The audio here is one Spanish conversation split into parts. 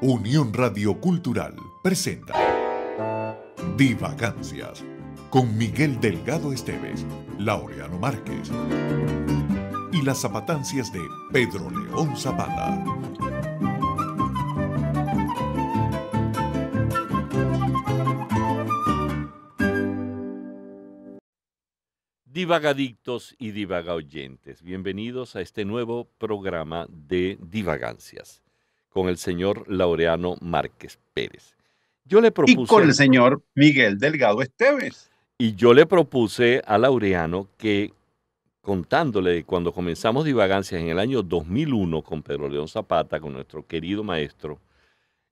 Unión Radio Cultural presenta Divagancias con Miguel Delgado Esteves, Laureano Márquez y las zapatancias de Pedro León Zapata. Divagadictos y divagaoyentes, bienvenidos a este nuevo programa de Divagancias con el señor Laureano Márquez Pérez. Yo le propuse. Y con el señor Miguel Delgado Esteves. Y yo le propuse a Laureano que, contándole cuando comenzamos divagancias en el año 2001 con Pedro León Zapata, con nuestro querido maestro,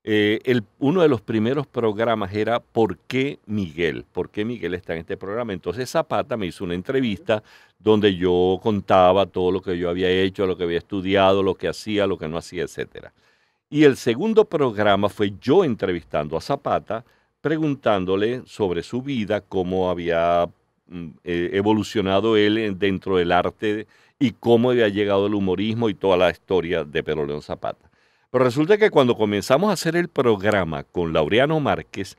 eh, el, uno de los primeros programas era ¿Por qué Miguel? ¿Por qué Miguel está en este programa? Entonces Zapata me hizo una entrevista donde yo contaba todo lo que yo había hecho, lo que había estudiado, lo que hacía, lo que no hacía, etcétera. Y el segundo programa fue yo entrevistando a Zapata, preguntándole sobre su vida, cómo había mm, eh, evolucionado él dentro del arte y cómo había llegado el humorismo y toda la historia de Pedro León Zapata. Pero resulta que cuando comenzamos a hacer el programa con Laureano Márquez,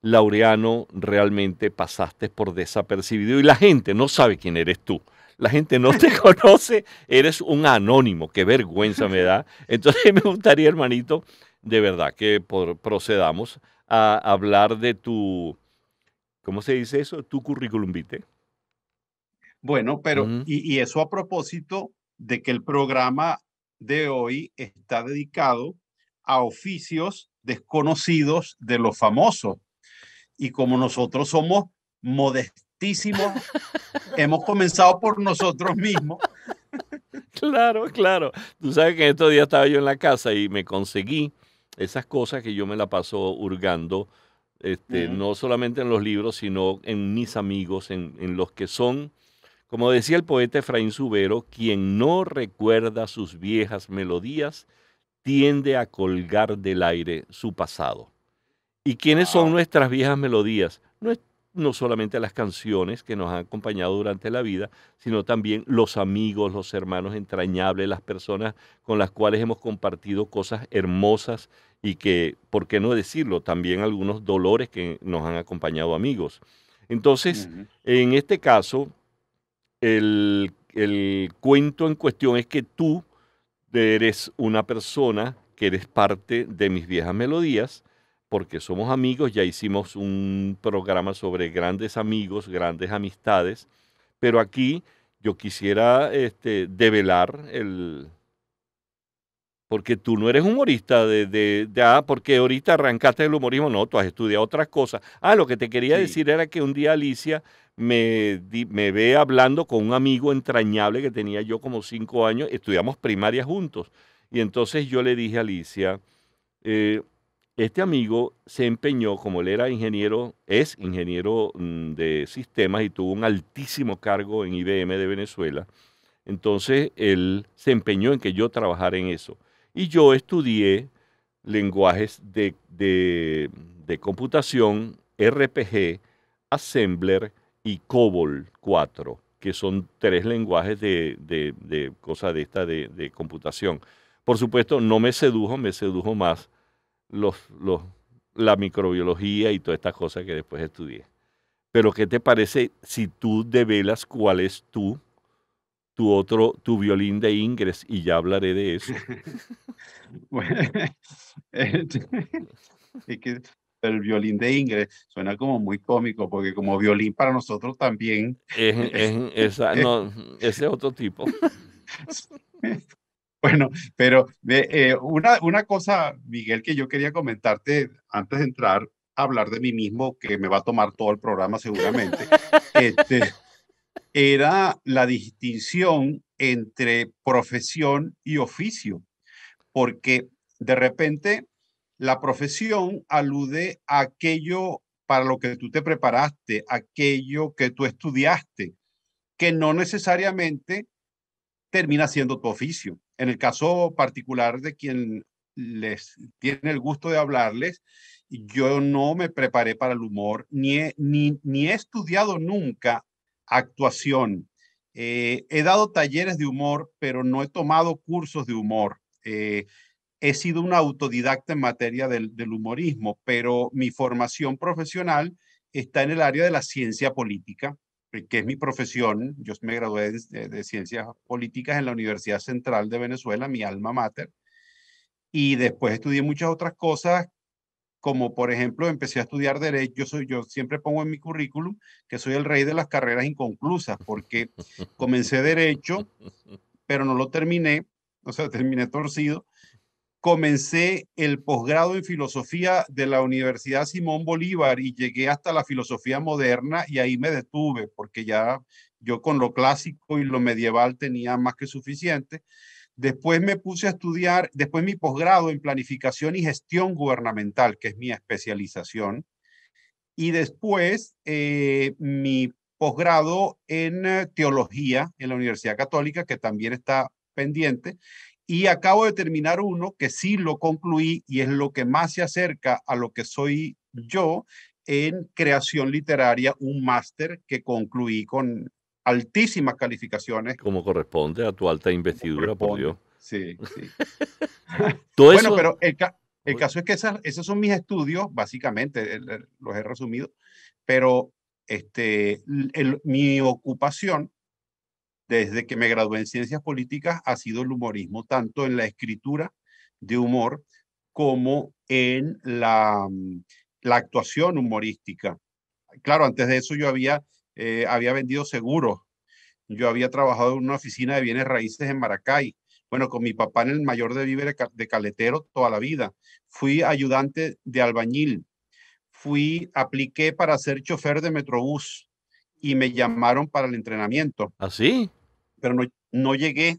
Laureano, realmente pasaste por desapercibido y la gente no sabe quién eres tú la gente no te conoce, eres un anónimo, qué vergüenza me da. Entonces me gustaría, hermanito, de verdad que procedamos a hablar de tu, ¿cómo se dice eso? Tu currículum vitae. Bueno, pero y, y eso a propósito de que el programa de hoy está dedicado a oficios desconocidos de los famosos. Y como nosotros somos modestos, Hemos comenzado por nosotros mismos. Claro, claro. Tú sabes que estos días estaba yo en la casa y me conseguí esas cosas que yo me la paso hurgando, este, no solamente en los libros, sino en mis amigos, en, los que son, como decía el poeta Efraín Subero, quien no recuerda sus viejas melodías tiende a colgar del aire su pasado. ¿Y quiénes son nuestras viejas melodías? no solamente las canciones que nos han acompañado durante la vida, sino también los amigos, los hermanos entrañables, las personas con las cuales hemos compartido cosas hermosas y que, ¿por qué no decirlo? También algunos dolores que nos han acompañado amigos. Entonces, en este caso, el cuento en cuestión es que tú eres una persona que eres parte de mis viejas melodías porque somos amigos, ya hicimos un programa sobre grandes amigos, grandes amistades, pero aquí yo quisiera este, develar el... Porque tú no eres humorista de, ah, porque ahorita arrancaste el humorismo, no, tú has estudiado otras cosas. Ah, lo que te quería decir era que un día Alicia me, ve hablando con un amigo entrañable que tenía yo como cinco años, estudiamos primaria juntos. Y entonces yo le dije a Alicia, eh, este amigo se empeñó, como él era ingeniero, es ingeniero mm, de sistemas y tuvo un altísimo cargo en IBM de Venezuela. Entonces él se empeñó en que yo trabajara en eso. Y yo estudié lenguajes de, computación, RPG, Assembler y COBOL 4, que son tres lenguajes de, de cosas de esta de computación. Por supuesto, no me sedujo, me sedujo más los, los, la microbiología y todas estas cosas que después estudié. Pero ¿qué te parece si tú develas cuál es tu, tu otro, tu violín de Ingres? Y ya hablaré de eso. el violín de Ingres suena como muy cómico, porque como violín para nosotros también... Es, es, ese otro tipo. Bueno, pero eh, una, una cosa, Miguel, que yo quería comentarte antes de entrar a hablar de mí mismo, que me va a tomar todo el programa seguramente, este, era la distinción entre profesión y oficio, porque de repente la profesión alude a aquello para lo que tú te preparaste, aquello que tú estudiaste, que no necesariamente termina siendo tu oficio en el caso particular de quien les tiene el gusto de hablarles, yo no me preparé para el humor, ni he, ni, he estudiado nunca actuación. Eh, he dado talleres de humor, pero no he tomado cursos de humor. Eh, he sido un autodidacta en materia del, humorismo, pero mi formación profesional está en el área de la ciencia política. Eh, que es mi profesión, yo me gradué de, Ciencias Políticas en la Universidad Central de Venezuela, mi alma mater, y después estudié muchas otras cosas, como por ejemplo empecé a estudiar Derecho, yo, soy, yo siempre pongo en mi currículum que soy el rey de las carreras inconclusas, porque comencé Derecho, pero no lo terminé, o sea, terminé torcido, comencé el posgrado en filosofía de la Universidad Simón Bolívar y llegué hasta la filosofía moderna y ahí me detuve porque ya yo con lo clásico y lo medieval tenía más que suficiente. Después me puse a estudiar, después mi posgrado en planificación y gestión gubernamental, que es mi especialización. Y después eh, mi posgrado en eh, teología en la Universidad Católica, que también está pendiente. Y acabo de terminar uno que sí lo concluí y es lo que más se acerca a lo que soy yo en creación literaria, un máster que concluí con altísimas calificaciones. Como corresponde a tu alta investidura, por Dios. Sí, sí. ¿Todo bueno, pero el, caso es que esos son mis estudios, básicamente, los he resumido, pero este, mi ocupación desde que me gradué en ciencias políticas ha sido el humorismo, tanto en la escritura de humor como en la, mm, la actuación humorística. Claro, antes de eso yo había, eh, había vendido seguros, yo había trabajado en una oficina de bienes raíces en Maracay, bueno, con mi papá en el mayor de víveres de caletero toda la vida, fui ayudante de albañil, fui, apliqué para ser chofer de Metrobús, y me llamaron para el entrenamiento. ¿Así? ¿Ah, pero no, llegué,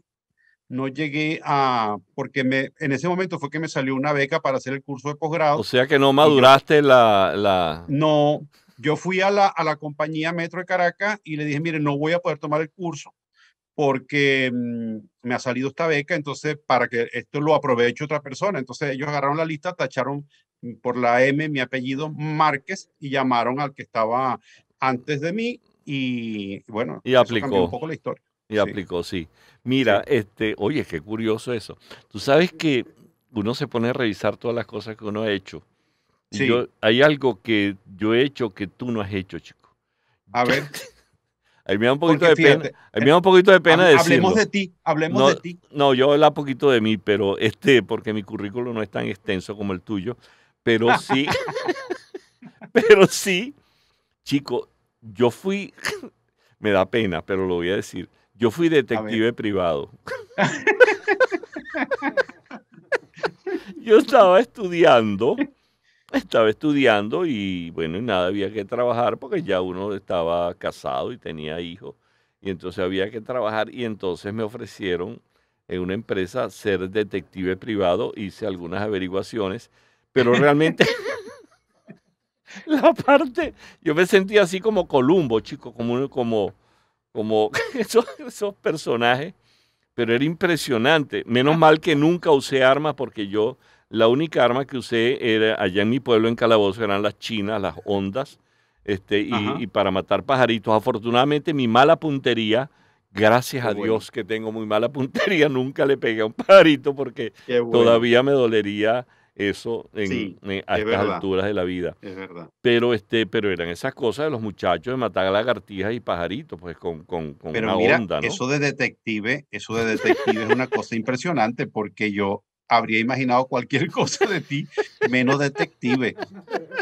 no llegué a, porque me, en ese momento fue que me salió una beca para hacer el curso de posgrado. O sea que no maduraste la, No, yo fui a la, compañía Metro de Caracas y le dije, mire, no voy a poder tomar el curso porque mm, me ha salido esta beca, entonces para que esto lo aproveche otra persona. Entonces ellos agarraron la lista, tacharon mm, por la M mi apellido Márquez y llamaron al que estaba antes de mí y bueno, y aplicó. un poco la historia. Y aplicó, sí. Mira, este, oye, qué curioso eso. Tú sabes que uno se pone a revisar todas las cosas que uno ha hecho. hay algo que yo he hecho que tú no has hecho, chico. A ver. Ahí me da un poquito de pena. me da un poquito de pena decirlo. Hablemos de ti, hablemos no, de ti. No, yo hablo poquito de mí, pero este, porque mi currículo no es tan extenso como el tuyo, pero sí, pero sí, chico, yo fui, me da pena, pero lo voy a decir. Yo fui detective privado. Yo estaba estudiando, estaba estudiando y bueno, y nada, había que trabajar porque ya uno estaba casado y tenía hijos. Y entonces había que trabajar y entonces me ofrecieron en una empresa ser detective privado, hice algunas averiguaciones, pero realmente la parte, yo me sentí así como Columbo, chico, como, como como esos, personajes, pero era impresionante. Menos mal que nunca usé armas porque yo, la única arma que usé era allá en mi pueblo en Calabozo, eran las chinas, las ondas, este, y, para matar pajaritos. Afortunadamente mi mala puntería... Gracias a Dios que tengo muy mala puntería, nunca le pegué a un pajarito porque todavía me dolería eso en, eh, a estas alturas de la vida. Es verdad. Pero, este, pero eran esas cosas de los muchachos de matar lagartijas y pajaritos, pues con, con, con una onda, Eso de detective, eso de detective es una cosa impresionante porque yo habría imaginado cualquier cosa de ti menos detective.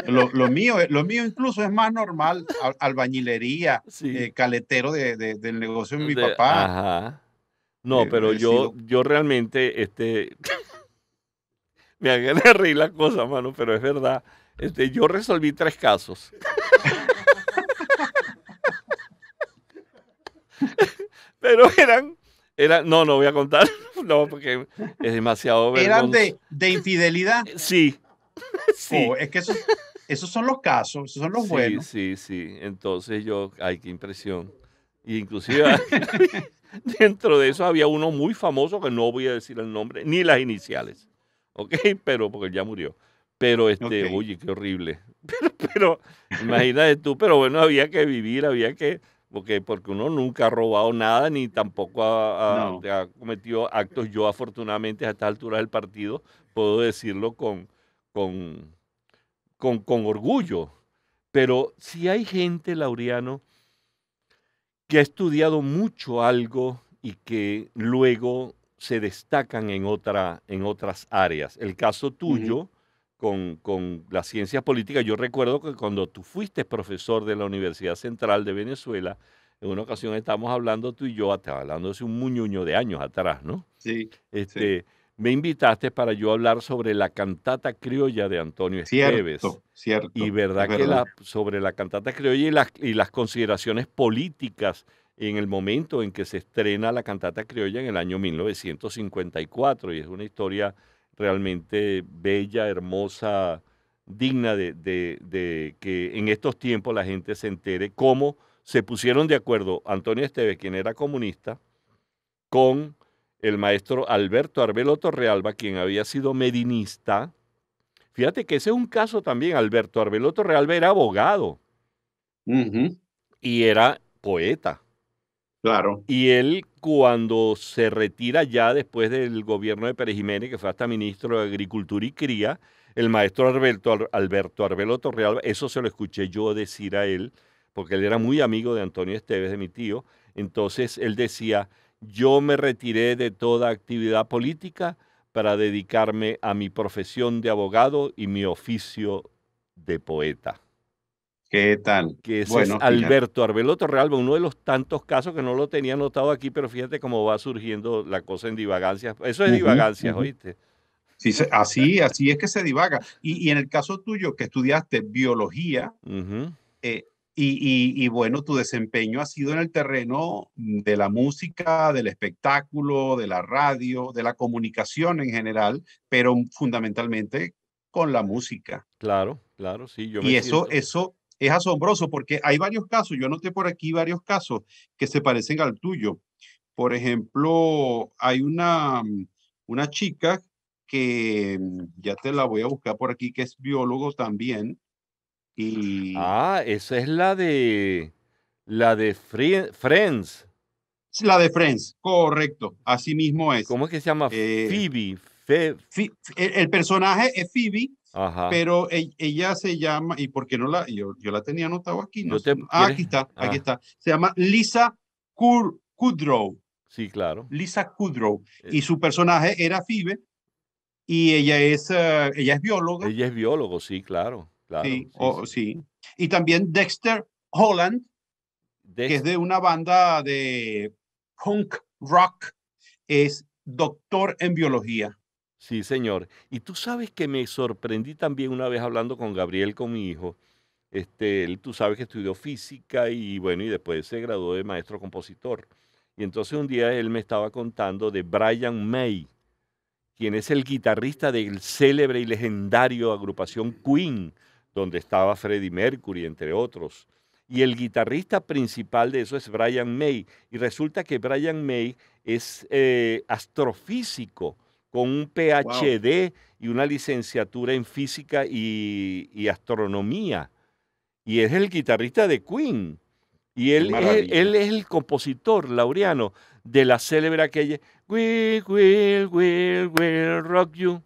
Lo, mío, lo mío incluso es más normal, albañilería, eh, caletero del negocio de mi papá. Ajá. No, eh, pero yo, yo realmente, este me hagan reír la cosa, mano, pero es verdad. Este, yo resolví tres casos. pero eran, eran, no, no voy a contar, no, porque es demasiado. ¿Eran de, infidelidad? Eh, sí. sí. Oh, es que esos, esos, son los casos, esos son los sí, buenos. Sí, sí, entonces yo, ay, qué impresión. Y inclusive dentro de eso había uno muy famoso que no voy a decir el nombre, ni las iniciales. ¿ok? Pero, porque ya murió. Pero, este, uy, qué horrible. Pero, pero, imagínate tú, pero bueno, había que vivir, había que, porque, porque uno nunca ha robado nada, ni tampoco ha, cometido actos. Yo, afortunadamente, a esta altura del partido, puedo decirlo con, con, con, con orgullo. Pero si hay gente, Laureano, que ha estudiado mucho algo y que luego se destacan en, otra, en otras áreas. El caso tuyo con, las ciencias políticas, yo recuerdo que cuando tú fuiste profesor de la Universidad Central de Venezuela, en una ocasión estábamos hablando tú y yo, hasta hablando hace un muñuño de años atrás, ¿no? Sí. Este, Me invitaste para yo hablar sobre la cantata criolla de Antonio Esteves. Cierto. Y verdad, que la, sobre la cantata criolla y las, y las consideraciones políticas en el momento en que se estrena la cantata criolla en el año 1954 y es una historia realmente bella, hermosa, digna de, que en estos tiempos la gente se entere cómo se pusieron de acuerdo Antonio Esteves, quien era comunista, con el maestro Alberto Arbelo Torrealba, quien había sido medinista. Fíjate que ese es un caso también. Alberto Arbeloto Realba era abogado y era poeta. Y él, cuando se retira ya después del gobierno de Pérez Jiménez, que fue hasta ministro de Agricultura y Cría, el maestro Alberto, Alberto Arbelo Torreal, eso se lo escuché yo decir a él, porque él era muy amigo de Antonio Esteves, de mi tío. Entonces él decía: Yo me retiré de toda actividad política para dedicarme a mi profesión de abogado y mi oficio de poeta. ¿Qué tal? Que bueno, es Alberto Arbelo Torrealba, uno de los tantos casos que no lo tenía anotado aquí, pero fíjate cómo va surgiendo la cosa en divagancias. Eso es divagancias, ¿oíste? así, así es que se divaga. Y, en el caso tuyo, que estudiaste biología, eh, y, bueno, tu desempeño ha sido en el terreno de la música, del espectáculo, de la radio, de la comunicación en general, pero fundamentalmente con la música. Claro, claro, sí. Yo y eso, eso es asombroso porque hay varios casos, yo noté por aquí varios casos que se parecen al tuyo. Por ejemplo, hay una, una chica que mm, ya te la voy a buscar por aquí, que es biólogo también. Y... Ah, esa es la de la de Friends. La de Friends, correcto, así mismo es. ¿Cómo es que se llama? Eh, Phoebe. El personaje es Phoebe pero e-, ella se llama, y porque no la, yo, yo la tenía anotado aquí. No ah, aquí está, aquí ah. está. Se llama Lisa Kudrow. Sí, claro. Lisa Kudrow. Eh. Y su personaje era Fibe, y ella es, eh, ella es bióloga. Ella es biólogo, sí, claro. claro sí, Y también Dexter Holland, que es de una banda de punk rock, es doctor en biología. Sí, señor. Y tú sabes que me sorprendí también una vez hablando con Gabriel, con mi hijo. Este, él, tú sabes que estudió física y bueno, y después se graduó de maestro compositor. Y entonces un día él me estaba contando de Brian May, quien es el guitarrista del célebre y legendario agrupación Queen, donde estaba Freddie Mercury, entre otros. Y el guitarrista principal de eso es Brian May. Y resulta que Brian May es eh, astrofísico con un PhD y una licenciatura en física y, astronomía. Y es el guitarrista de Queen. Y él, él, es el compositor laureano de la célebre aquella We will, will, will rock you.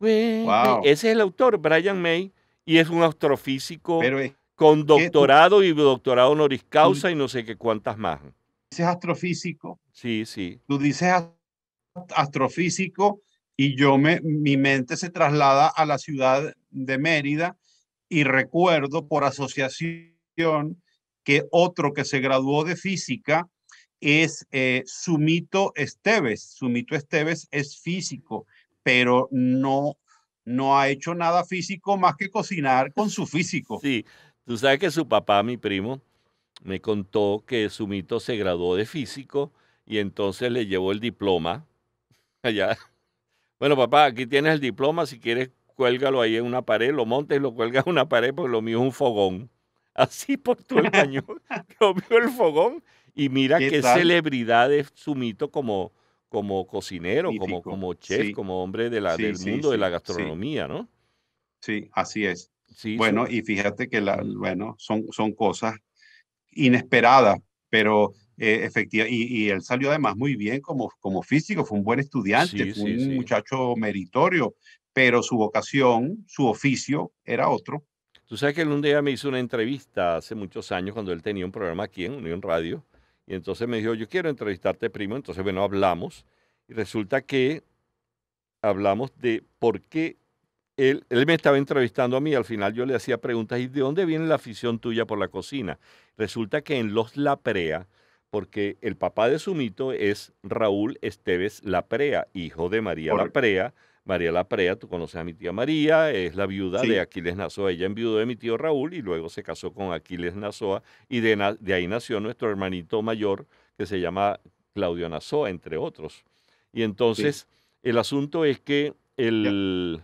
wow. Ese es el autor, Brian May, y es un astrofísico con doctorado y doctorado honoris causa y no sé qué cuántas más. es astrofísico. Sí, sí. Tú dices astrofísico? astrofísico y yo me, mi mente se traslada a la ciudad de Mérida y recuerdo por asociación que otro que se graduó de física es eh, Sumito Esteves. Sumito Esteves es físico, pero no, no ha hecho nada físico más que cocinar con su físico. Sí, tú sabes que su papá, mi primo, me contó que Sumito se graduó de físico y entonces le llevó el diploma allá. Bueno, papá, aquí tienes el diploma, si quieres cuélgalo ahí en una pared, lo montes y lo cuelgas en una pared porque lo mío es un fogón. Así por todo el cañón, lo mío el fogón y mira qué, celebridad es su como, como cocinero, como, como chef, como hombre de la, del mundo de la gastronomía, ¿no? Sí, así es. bueno, y fíjate que bueno, son, son cosas inesperadas, pero eh, y, él salió además muy bien como, como físico, fue un buen estudiante, un muchacho meritorio, pero su vocación, su oficio era otro. Tú sabes que él un día me hizo una entrevista hace muchos años cuando él tenía un programa aquí en Unión Radio. Y entonces me dijo, yo quiero entrevistarte, primo. Entonces, bueno, hablamos. Y resulta que hablamos de por qué él, él, me estaba entrevistando a mí. Al final yo le hacía preguntas. ¿Y de dónde viene la afición tuya por la cocina? Resulta que en Los La Prea porque el papá de Sumito es Raúl Esteves Laprea, hijo de María La Laprea. María Laprea, tú conoces a mi tía María, es la viuda de Aquiles Nazoa. Ella enviudó de mi tío Raúl y luego se casó con Aquiles Nazoa y de, ahí nació nuestro hermanito mayor que se llama Claudio Nazoa, entre otros. Y entonces el asunto es que el...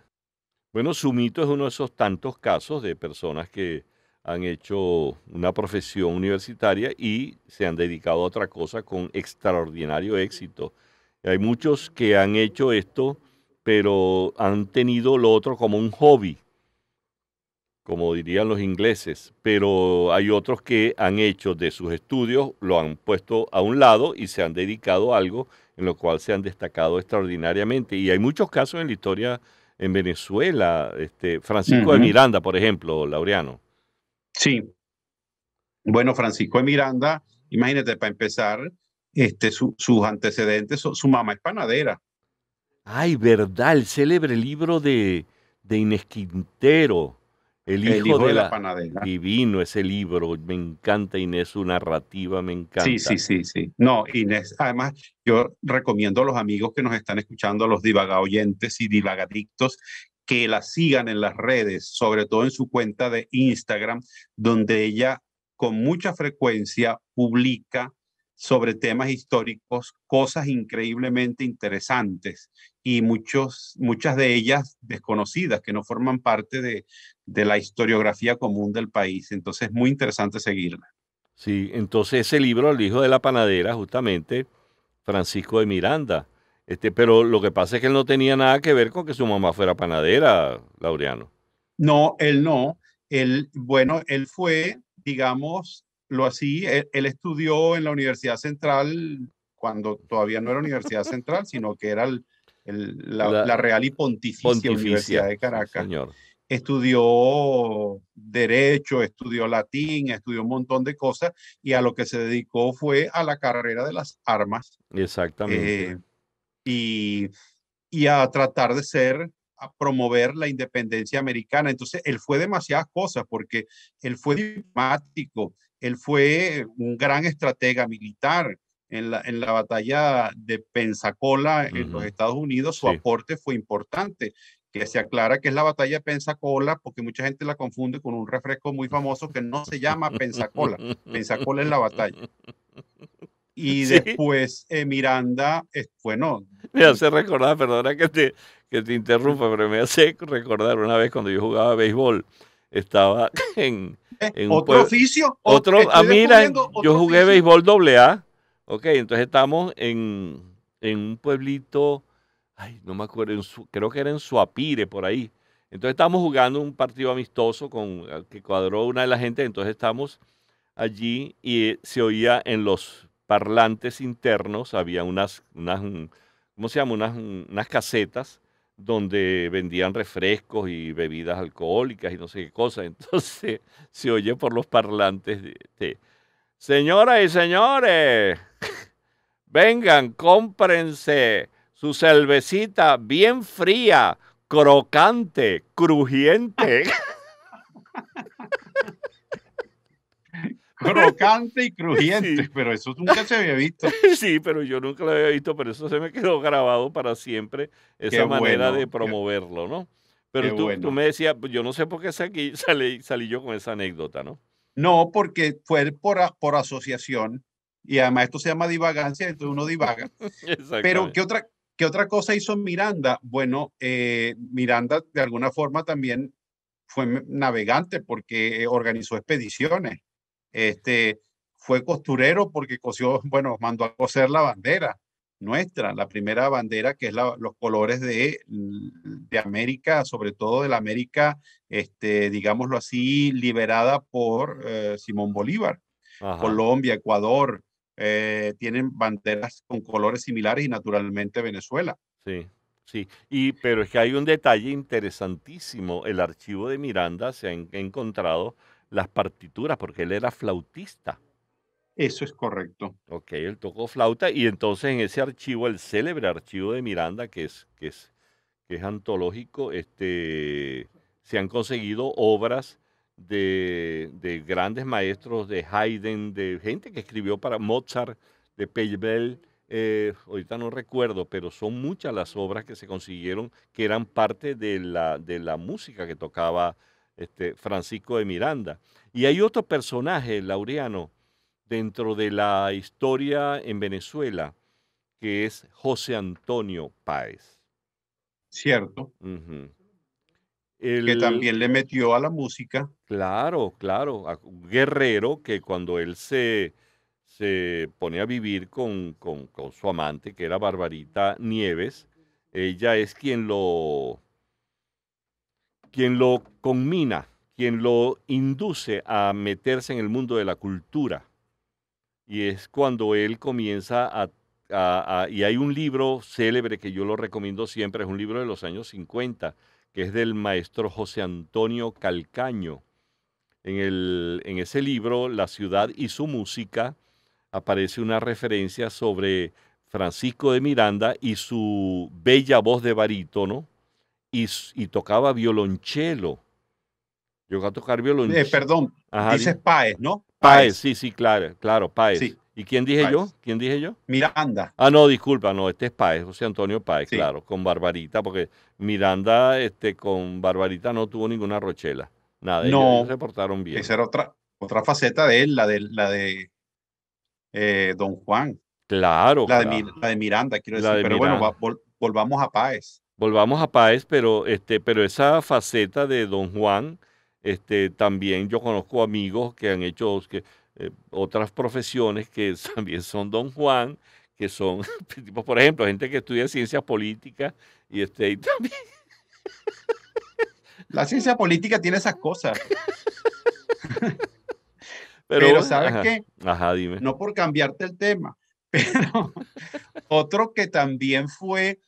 Bueno, Sumito es uno de esos tantos casos de personas que han hecho una profesión universitaria y se han dedicado a otra cosa con extraordinario éxito. Hay muchos que han hecho esto, pero han tenido lo otro como un hobby, como dirían los ingleses, pero hay otros que han hecho de sus estudios, lo han puesto a un lado y se han dedicado a algo en lo cual se han destacado extraordinariamente. Y hay muchos casos en la historia en Venezuela, este, Francisco de Miranda, por ejemplo, Laureano. Sí. Bueno, Francisco de Miranda, imagínate, para empezar, este, sus antecedentes, su, mamá es panadera. Ay, verdad, el célebre libro de, de Inés Quintero, El hijo, de, la, panadera. Divino ese libro, me encanta Inés, su narrativa, me encanta. Sí, sí, sí, sí. No, Inés, además yo recomiendo a los amigos que nos están escuchando, a los divagaoyentes y divagadictos, que la sigan en las redes, sobre todo en su cuenta de Instagram, donde ella con mucha frecuencia publica sobre temas históricos, cosas increíblemente interesantes y muchos, muchas de ellas desconocidas, que no forman parte de, de la historiografía común del país. Entonces es muy interesante seguirla. Sí, entonces ese libro, El Hijo de la Panadera, justamente, Francisco de Miranda, este, pero lo que pasa es que él no tenía nada que ver con que su mamá fuera panadera, Laureano. No, él no. Él, bueno, él fue, digamos, lo así, e, él, estudió en la Universidad Central cuando todavía no era Universidad Central, sino que era la, Real y Pontificia, Universidad de Caracas. Estudió derecho, estudió latín, estudió un montón de cosas y a lo que se dedicó fue a la carrera de las armas. Exactamente. Eh, y, y a tratar de ser a promover la independencia americana. Entonces, él fue demasiadas cosas porque él fue diplomático, él fue un gran estratega militar. En la, en la batalla de Pensacola en los Estados Unidos, su aporte fue importante, que se aclara que es la batalla de Pensacola, porque mucha gente la confunde con un refresco muy famoso que no se llama Pensacola. Pensacola es la batalla. Y después eh, Miranda, es, bueno. Me hace recordar, perdona que te, que te interrumpa, pero me hace recordar una vez cuando yo jugaba béisbol, estaba en. Eh, ¿Otro oficio? Otro, ah, mira, yo jugué béisbol doble A. Ok, entonces estamos en, un pueblito, ay, no me acuerdo, creo que era en Suapire, por ahí. Entonces estamos jugando un partido amistoso con que cuadró una de la gente, entonces estamos allí y eh, se oía en los parlantes internos, había unas, unas mm, ¿cómo se llama? Mm, unas, casetas donde vendían refrescos y bebidas alcohólicas y no sé qué cosa. Entonces se oye por los parlantes, de, señoras y señores, vengan, cómprense su cervecita bien fría, crocante, crujiente. crocante y crujiente, pero eso nunca se había visto. Sí, pero yo nunca lo había visto, pero eso se me quedó grabado para siempre, esa manera de promoverlo, ¿no? Pero tú, me decías, pues, yo no sé por qué salí, salí, yo con esa anécdota, ¿no? No, porque fue por, por asociación y además esto se llama divagancia, entonces uno divaga. pero ¿qué otra, ¿qué otra cosa hizo Miranda? Bueno, eh, Miranda de alguna forma también fue navegante porque eh, organizó expediciones. Este, fue costurero porque cosió, bueno, mandó a coser la bandera nuestra, la primera bandera que es la, los colores de, de América, sobre todo de la América, este, digámoslo así, liberada por eh, Simón Bolívar. Colombia, Ecuador, eh, tienen banderas con colores similares y naturalmente Venezuela. Sí, sí. Y, pero es que hay un detalle interesantísimo. El archivo de Miranda se ha encontrado las partituras, porque él era flautista. Eso es correcto. Ok, él tocó flauta y entonces en ese archivo, el célebre archivo de Miranda, que es, que es, que es antológico, este, se han conseguido obras de, de, grandes maestros, de Haydn, de gente que escribió para Mozart, de Page eh, ahorita no recuerdo, pero son muchas las obras que se consiguieron que eran parte de la, de la música que tocaba este, Francisco de Miranda. Y hay otro personaje, Laureano, dentro de la historia en Venezuela, que es José Antonio Páez. Cierto. que también le metió a la música. Claro, claro. guerrero que cuando él se, se pone a vivir con, su amante, que era Barbarita Nieves, ella es quien lo, quien lo conmina, quien lo induce a meterse en el mundo de la cultura. Y es cuando él comienza a, Y hay un libro célebre que yo lo recomiendo siempre, es un libro de los años 50, que es del maestro José Antonio Calcaño. En, el, en ese libro, La ciudad y su música, aparece una referencia sobre Francisco de Miranda y su bella voz de barítono, y, tocaba violonchelo. yo Llegó a tocar violonchelo. Eh, perdón, dices Paez, ¿no? Paez, sí, sí, claro, claro, Paez ¿Y quién dije yo? ¿Quién dije yo? Miranda. Ah, no, disculpa, no, este es Paez José Antonio Paez, claro, con Barbarita, porque Miranda este, con Barbarita no tuvo ninguna rochela. Nada, no, se portaron bien. Esa era otra, otra faceta de él, la de, la de eh, Don Juan. Claro. La, De, la de Miranda, quiero decir. Pero bueno, volvamos a Paez volvamos a Páez, pero, este, pero esa faceta de Don Juan, este, también yo conozco amigos que han hecho que, eh, otras profesiones que también son Don Juan, que son, por ejemplo, gente que estudia ciencia política y, este, también... La ciencia política tiene esas cosas. Pero, ¿sabes qué? Ajá, dime. No por cambiarte el tema, pero otro que también fue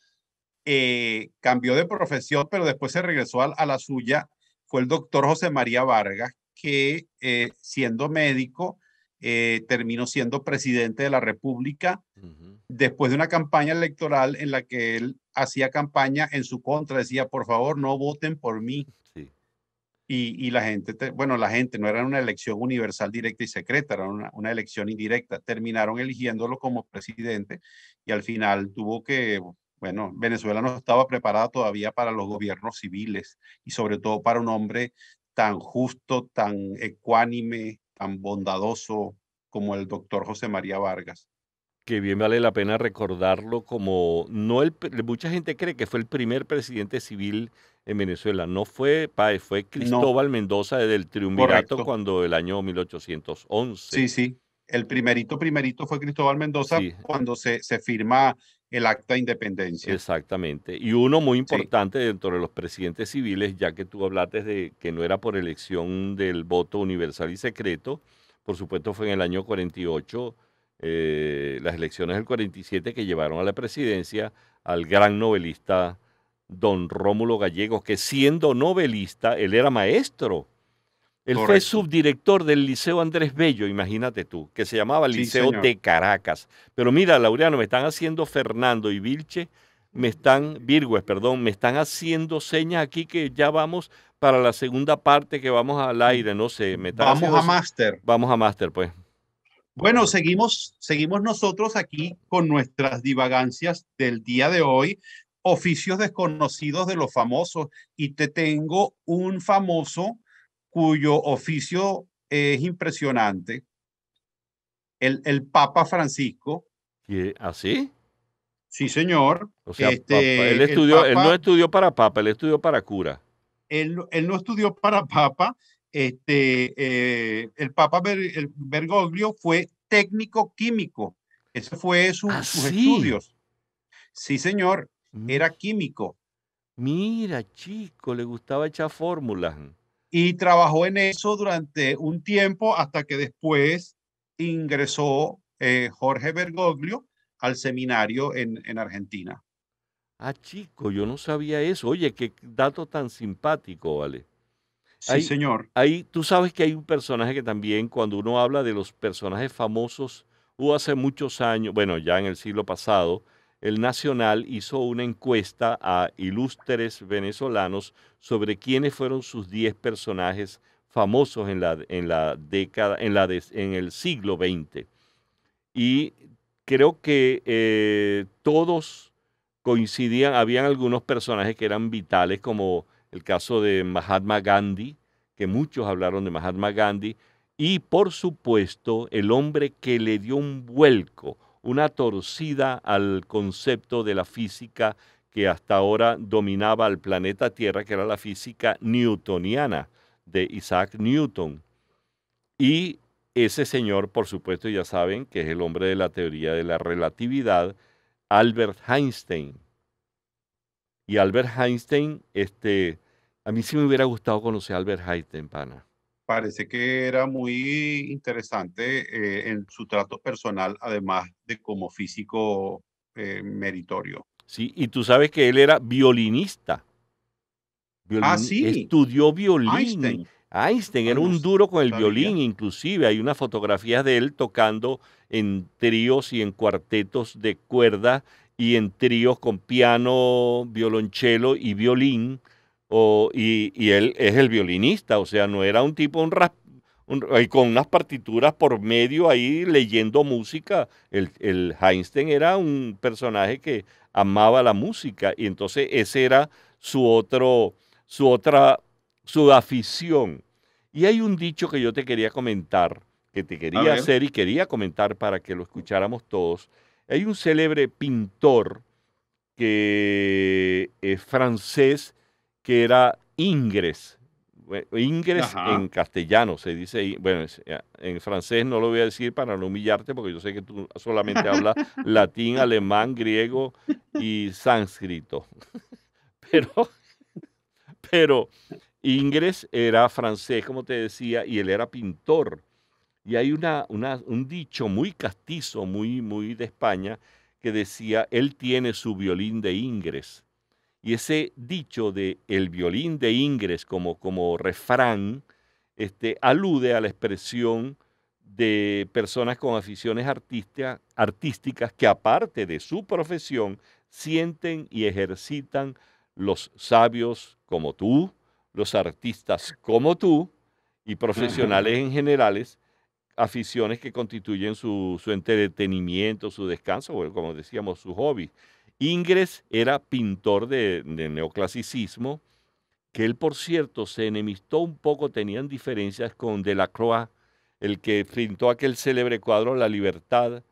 eh, cambió de profesión, pero después se regresó a, la suya, fue el doctor José María Vargas, que eh, siendo médico, eh, terminó siendo presidente de la República después de una campaña electoral en la que él hacía campaña en su contra, decía, por favor, no voten por mí. Y, la gente, bueno, la gente no era una elección universal directa y secreta, era una, una, elección indirecta. Terminaron eligiéndolo como presidente y al final tuvo que bueno, Venezuela no estaba preparada todavía para los gobiernos civiles y sobre todo para un hombre tan justo, tan ecuánime, tan bondadoso como el doctor José María Vargas. Que bien vale la pena recordarlo como no el, mucha gente cree que fue el primer presidente civil en Venezuela. No fue padre fue Cristóbal Mendoza Mendoza el Triunvirato cuando el año 1811. Sí, sí, el primerito, primerito fue Cristóbal Mendoza cuando se, se, firma el acta de independencia. Exactamente. Y uno muy importante dentro de los presidentes civiles, ya que tú hablaste de que no era por elección del voto universal y secreto, por supuesto fue en el año 48, eh, las elecciones del 47 que llevaron a la presidencia al gran novelista don Rómulo Gallegos, que siendo novelista, él era maestro él fue subdirector del Liceo Andrés Bello, imagínate tú, que se llamaba Liceo de Caracas. Pero mira, Laureano, me están haciendo Fernando y Vilche, me están, Virgües, perdón, me están haciendo señas aquí que ya vamos para la segunda parte que vamos al aire, no sé. Me vamos a máster. Vamos a máster, pues. Bueno, seguimos, seguimos nosotros aquí con nuestras divagancias del día de hoy, oficios desconocidos de los famosos. Y te tengo un famoso cuyo oficio es impresionante, el, el Papa Francisco. ¿Así? ¿Ah, sí, señor. O sea, este, Él, no estudió para Papa, él estudió para cura. Él, no estudió para Papa. Este, eh, el Papa Bergoglio fue técnico químico. Ese fue ¿Ah, sus estudios. Sí, señor. Mm. Era químico. Mira, chico, le gustaba echar fórmulas y trabajó en eso durante un tiempo hasta que después ingresó eh, Jorge Bergoglio al seminario en, en Argentina. Ah, chico, yo no sabía eso. Oye, qué dato tan simpático, ¿vale? Sí, señor. Ahí tú sabes que hay un personaje que también, cuando uno habla de los personajes famosos, hubo hace muchos años, bueno, ya en el siglo pasado, el Nacional hizo una encuesta a ilustres venezolanos sobre quiénes fueron sus 10 personajes famosos en la, en la década, en, la en el siglo XX. Y creo que eh, todos coincidían, habían algunos personajes que eran vitales, como el caso de Mahatma Gandhi, que muchos hablaron de Mahatma Gandhi, y por supuesto el hombre que le dio un vuelco una torcida al concepto de la física que hasta ahora dominaba al planeta Tierra, que era la física newtoniana de Isaac Newton. Y ese señor, por supuesto, ya saben que es el hombre de la teoría de la relatividad, Albert Einstein. Y Albert Einstein, este, a mí sí me hubiera gustado conocer a Albert Einstein, pana parece que era muy interesante eh, en su trato personal, además de como físico eh, meritorio. Sí, y tú sabes que él era violinista. ah, sí. Estudió violín. Einstein, era ah, un duro con el violín, inclusive hay unas fotografías de él tocando en tríos y en cuartetos de cuerda y en tríos con piano, violonchelo y violín y, él es el violinista, o sea, no era un tipo un, con unas partituras por medio ahí leyendo música. El, el Einstein era un personaje que amaba la música y entonces ese era su otro, su otra, su afición. Y hay un dicho que yo te quería comentar, que te quería hacer y quería comentar para que lo escucháramos todos. Hay un célebre pintor que es francés, que era Ingres. Ingres en castellano se dice, bueno, eh, en francés no lo voy a decir para no humillarte, porque yo sé que tú solamente hablas latín, alemán, griego y sánscrito. Pero, pero Ingres era francés, como te decía, y él era pintor. Y hay una, un dicho muy castizo, muy, muy de España, que decía, él tiene su violín de Ingres. Y ese dicho de el violín de Ingres como, como refrán este, alude a la expresión de personas con aficiones artísticas que aparte de su profesión sienten y ejercitan los sabios como tú, los artistas como tú y profesionales en generales, aficiones que constituyen su, su entretenimiento, su descanso, o como decíamos, su hobby. Ingres era pintor de, neoclasicismo, que él, por cierto, se enemistó un poco, tenían diferencias con Delacroix, el que pintó aquel célebre cuadro La Libertad,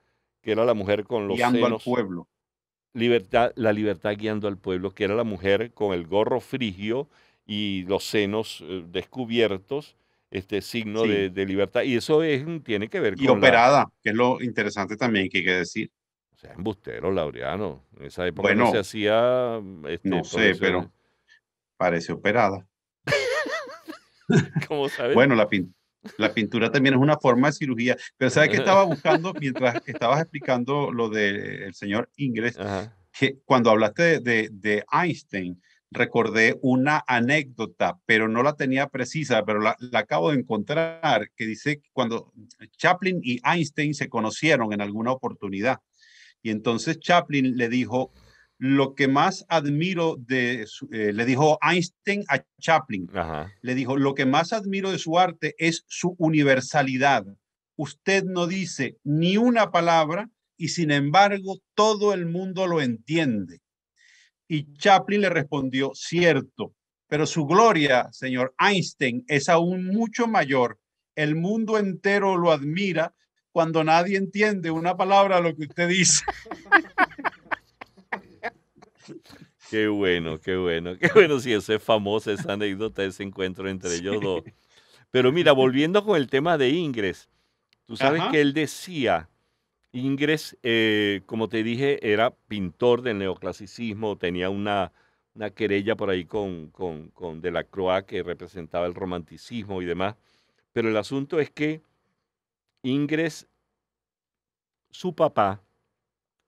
que era la mujer con los guiando al pueblo. Libertad, la libertad guiando al pueblo, que era la mujer con el gorro frigio y los senos eh, descubiertos, este signo de, libertad. Y eso tiene que ver con. Y operada, que es lo interesante también que hay que decir sea, embusteros, Laureano. En esa época bueno, no se hacía. Este, no sé, pero parece operada. ¿Cómo Bueno, la, la pintura también es una forma de cirugía. Pero ¿sabes que estaba buscando mientras estabas explicando lo del eh, señor Inglés Que cuando hablaste de, de, Einstein, recordé una anécdota, pero no la tenía precisa, pero la, la acabo de encontrar, que dice que cuando Chaplin y Einstein se conocieron en alguna oportunidad. Y entonces Chaplin le dijo, lo que más admiro de, eh, le dijo Einstein a Chaplin, le dijo, lo que más admiro de su arte es su universalidad. Usted no dice ni una palabra y sin embargo todo el mundo lo entiende. Y Chaplin le respondió, cierto, pero su gloria, señor Einstein, es aún mucho mayor. El mundo entero lo admira cuando nadie entiende una palabra lo que usted dice. Qué bueno, qué bueno, qué bueno. si sí, eso es famoso, esa anécdota, ese encuentro entre ellos dos. Pero mira, volviendo con el tema de Ingres, tú sabes que él decía, Ingres, eh, como te dije, era pintor del neoclasicismo, tenía una, querella por ahí con, con, con Delacroix que representaba el romanticismo y demás. Pero el asunto es que Ingres, su papá,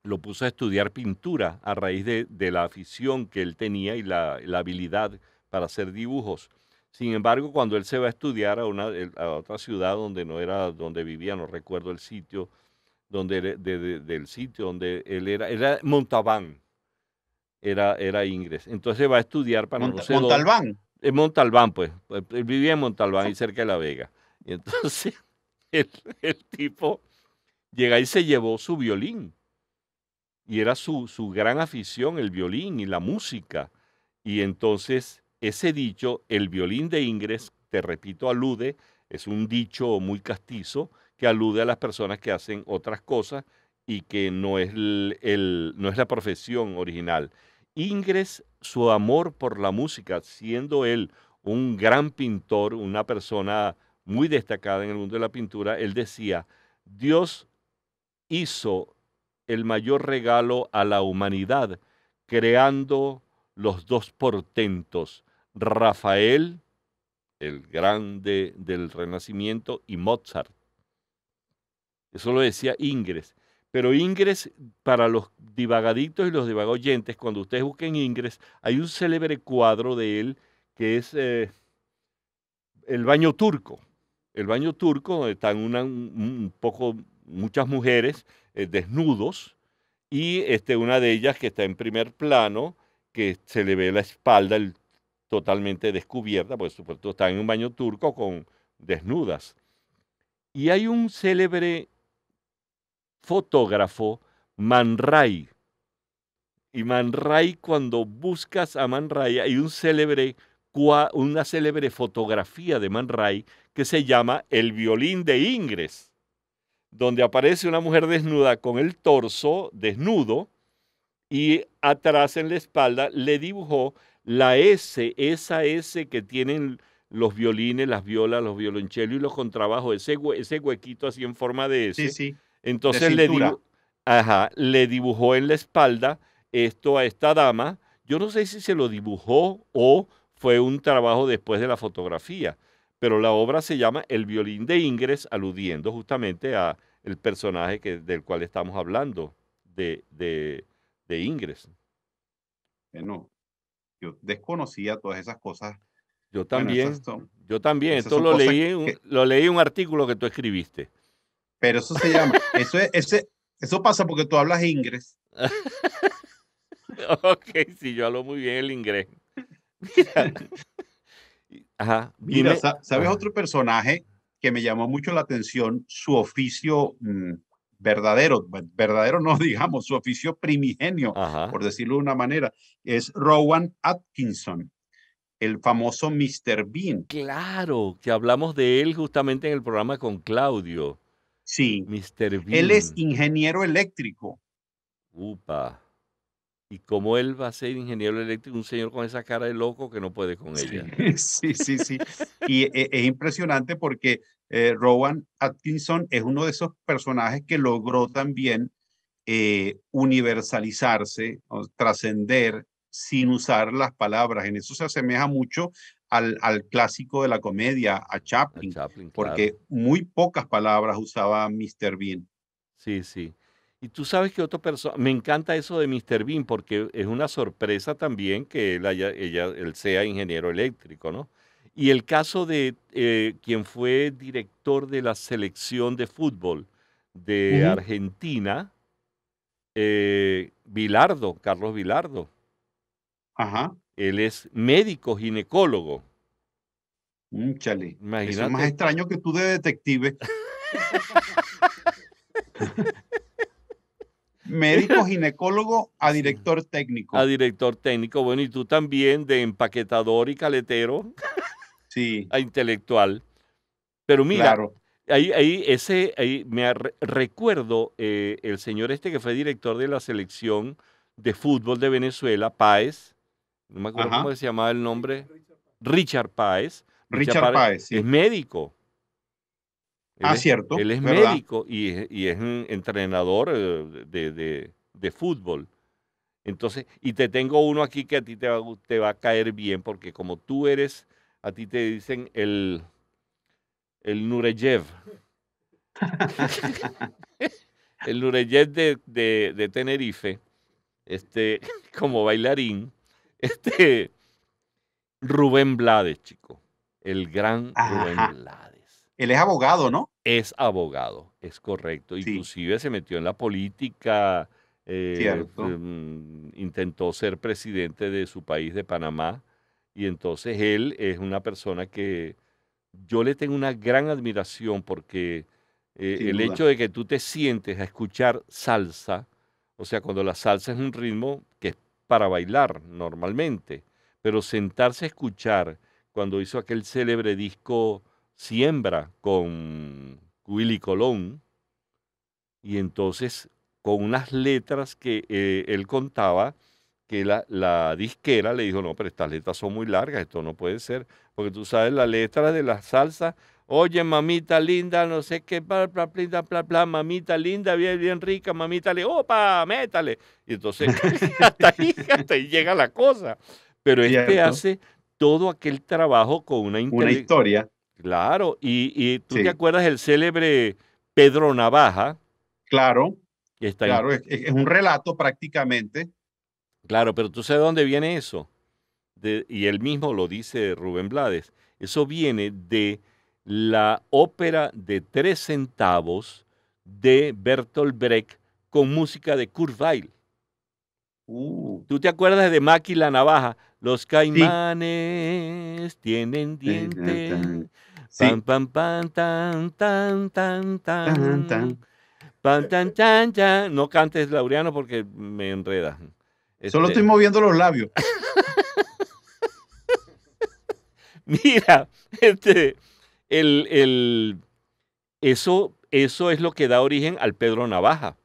lo puso a estudiar pintura a raíz de, la afición que él tenía y la, habilidad para hacer dibujos. Sin embargo, cuando él se va a estudiar a, una, otra ciudad donde no era donde vivía, no recuerdo el sitio, donde del sitio donde él era, era Montalbán, era, era Ingres. Entonces va a estudiar para Montalbán. en Montalbán, pues, pues. Él vivía en Montalbán y cerca de La Vega. entonces el, tipo llega y se llevó su violín. Y era su, su gran afición, el violín y la música. Y entonces ese dicho, el violín de Ingres, te repito, alude, es un dicho muy castizo que alude a las personas que hacen otras cosas y que no es, no es la profesión original. Ingres, su amor por la música, siendo él un gran pintor, una persona muy destacada en el mundo de la pintura, él decía, Dios hizo el mayor regalo a la humanidad creando los dos portentos, Rafael, el grande del Renacimiento, y Mozart. Eso lo decía Ingres. Pero Ingres, para los divagaditos y los divagoyentes, cuando ustedes busquen Ingres, hay un célebre cuadro de él que es eh, El baño turco el baño turco, donde están un poco, muchas mujeres eh, desnudos, y este, una de ellas que está en primer plano, que se le ve la espalda totalmente descubierta, por supuesto está en un baño turco con desnudas. Y hay un célebre fotógrafo, Man Ray. Y Man Ray, cuando buscas a Man Ray, hay un célebre una célebre fotografía de Man Ray que se llama El violín de Ingres, donde aparece una mujer desnuda con el torso desnudo y atrás en la espalda le dibujó la S, esa S que tienen los violines, las violas, los violonchelos y los contrabajos, ese, huequito así en forma de S. Sí, Entonces le, Ajá, le dibujó en la espalda esto a esta dama. Yo no sé si se lo dibujó o fue un trabajo después de la fotografía, pero la obra se llama El violín de Ingres, aludiendo justamente a el personaje que, del cual estamos hablando, de, de, Ingres. Bueno, yo desconocía todas esas cosas. Yo también, yo también, esto lo leí, en un, lo leí un artículo que tú escribiste. Pero eso se llama, eso, ese, eso pasa porque tú hablas Ingres ok, sí, yo hablo muy bien el inglés. Ajá. Mira, ¿sabes otro personaje que me llamó mucho la atención? Su oficio mm, verdadero, verdadero no digamos, su oficio primigenio, por decirlo de una manera, es Rowan Atkinson, el famoso Mr. Bean. Claro, que hablamos de él justamente en el programa con Claudio. Sí. Mr. Bean. Él es ingeniero eléctrico. Upa y cómo él va a ser ingeniero eléctrico, un señor con esa cara de loco que no puede con ella. Sí, sí, sí. y e, e, es, impresionante porque eh, Rowan Atkinson es uno de esos personajes que logró también eh, universalizarse, trascender sin usar las palabras. En eso se asemeja mucho al, clásico de la comedia, a Chaplin, porque muy pocas palabras usaba Mr. Bean. Sí, sí. Y tú sabes que otra persona, me encanta eso de Mr. Bean porque es una sorpresa también que él, haya, ella, él sea ingeniero eléctrico, ¿no? Y el caso de eh, quien fue director de la selección de fútbol de Argentina, Vilardo, eh, Bilardo, Carlos Vilardo. Ajá. Él es médico ginecólogo. Mm, chale. Imagínate. es más extraño que tú de detective. médico ginecólogo a director técnico. A director técnico, bueno, y tú también de empaquetador y caletero. Sí. A intelectual. Pero mira, ahí, ahí, ese, ahí me recuerdo eh, el señor este que fue director de la selección de fútbol de Venezuela, Páez. No me acuerdo cómo se llamaba el nombre. Richard Páez. Richard, sí. Es médico. Ah, él es, Él es médico y, es un entrenador eh, de, fútbol. Entonces, y te tengo uno aquí que a ti te va, a caer bien, porque como tú eres, a ti te dicen el, el Nureyev. el Nureyev de, Tenerife, este, como bailarín, este, Rubén Blades, chico. El gran Rubén Blades. Él es abogado, ¿no? Es abogado, es correcto. Inclusive se metió en la política, eh, mm, intentó ser presidente de su país, de Panamá, y entonces él es una persona que yo le tengo una gran admiración porque eh, el hecho de que tú te sientes a escuchar salsa, o sea, cuando la salsa es un ritmo que es para bailar normalmente, pero sentarse a escuchar, cuando hizo aquel célebre disco siembra con Willy Colón y entonces con unas letras que eh, él contaba que la, disquera le dijo, no, pero estas letras son muy largas, esto no puede ser, porque tú sabes la letra de la salsa, oye, mamita linda, no sé qué, mamita linda, bien, bien rica, mamita le, opa, métale. Y entonces hasta ahí, llega la cosa. Pero este hace todo aquel trabajo con una, una historia Claro, y, tú te acuerdas del célebre Pedro Navaja. Claro, claro, es, un relato prácticamente. Claro, pero tú sabes de dónde viene eso. y él mismo lo dice Rubén Blades. Eso viene de la ópera de tres centavos de Bertolt Brecht con música de Kurt Weill. Uh. ¿Tú te acuerdas de y la Navaja? Los caimanes tienen dientes. Pan, pan, pan, tan, tan, tan, tan. tan. Pan, tan, tan, No cantes, Laureano, porque me enredas Solo este estoy moviendo los labios. Mira, este, el, eso, eso es lo que da origen al Pedro Navaja.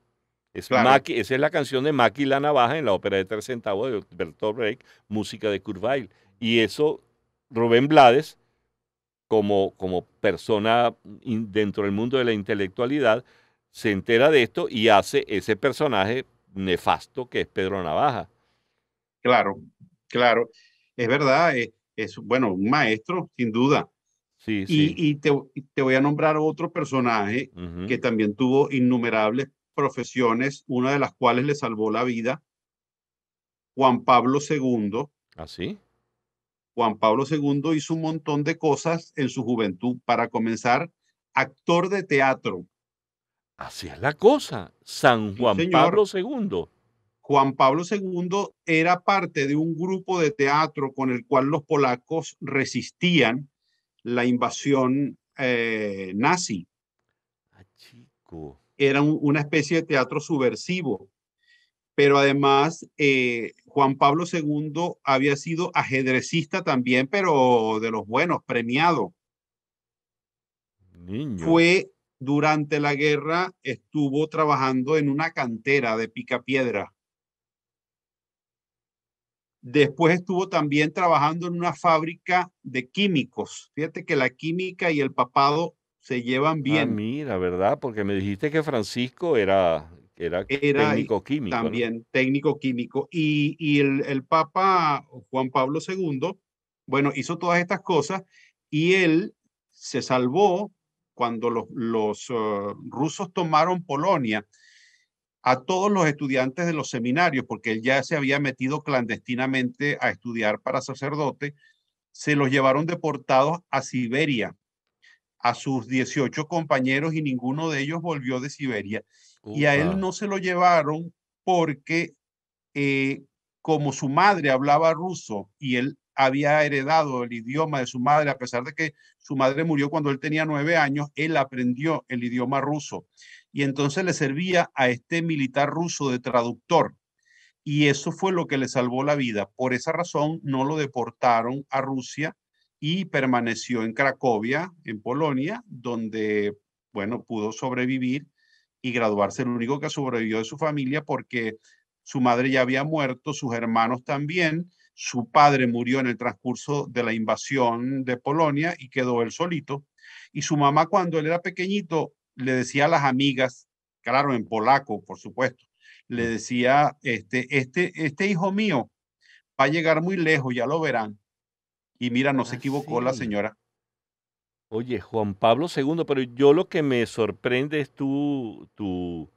Es esa es la canción de Maki la Navaja en la ópera de Tres Centavos de Bertolt Brecht, música de Curvail. Y eso, Rubén Blades como, persona dentro del mundo de la intelectualidad, se entera de esto y hace ese personaje nefasto que es Pedro Navaja. Claro, claro. Es verdad, eh, es, bueno, un maestro, sin duda. Sí, sí. Y, te, voy a nombrar otro personaje que también tuvo innumerables profesiones, una de las cuales le salvó la vida, Juan Pablo II. Así. ¿Ah, Juan Pablo II hizo un montón de cosas en su juventud. Para comenzar, actor de teatro. Así es la cosa, San Juan Pablo II. Juan Pablo II era parte de un grupo de teatro con el cual los polacos resistían la invasión eh, nazi. Ah, era una especie de teatro subversivo pero además eh, Juan Pablo II había sido ajedrecista también, pero de los buenos, premiado. Niño. Fue durante la guerra, estuvo trabajando en una cantera de picapiedra. Después estuvo también trabajando en una fábrica de químicos. Fíjate que la química y el papado se llevan ah, bien. Ah, la ¿verdad? Porque me dijiste que Francisco era, era, técnico químico. También técnico químico. Y, el, Papa Juan Pablo II, bueno, hizo todas estas cosas y él se salvó cuando los, los uh, rusos tomaron Polonia a todos los estudiantes de los seminarios, porque él ya se había metido clandestinamente a estudiar para sacerdote, se los llevaron deportados a Siberia, a sus 18 compañeros y ninguno de ellos volvió de Siberia y a él no se lo llevaron porque eh, como su madre hablaba ruso y él había heredado el idioma de su madre, a pesar de que su madre murió cuando él tenía nueve años, él aprendió el idioma ruso. Y entonces le servía a este militar ruso de traductor. Y eso fue lo que le salvó la vida. Por esa razón no lo deportaron a Rusia y permaneció en Cracovia, en Polonia, donde, bueno, pudo sobrevivir y graduarse. El único que sobrevivió de su familia porque su madre ya había muerto, sus hermanos también, su padre murió en el transcurso de la invasión de Polonia y quedó él solito. Y su mamá cuando él era pequeñito le decía a las amigas, claro, en polaco, por supuesto, le decía, este, este, este hijo mío va a llegar muy lejos, ya lo verán. Y mira, no se ah, equivocó la señora. Oye, Juan Pablo II, pero yo lo que me sorprende es tu, tu,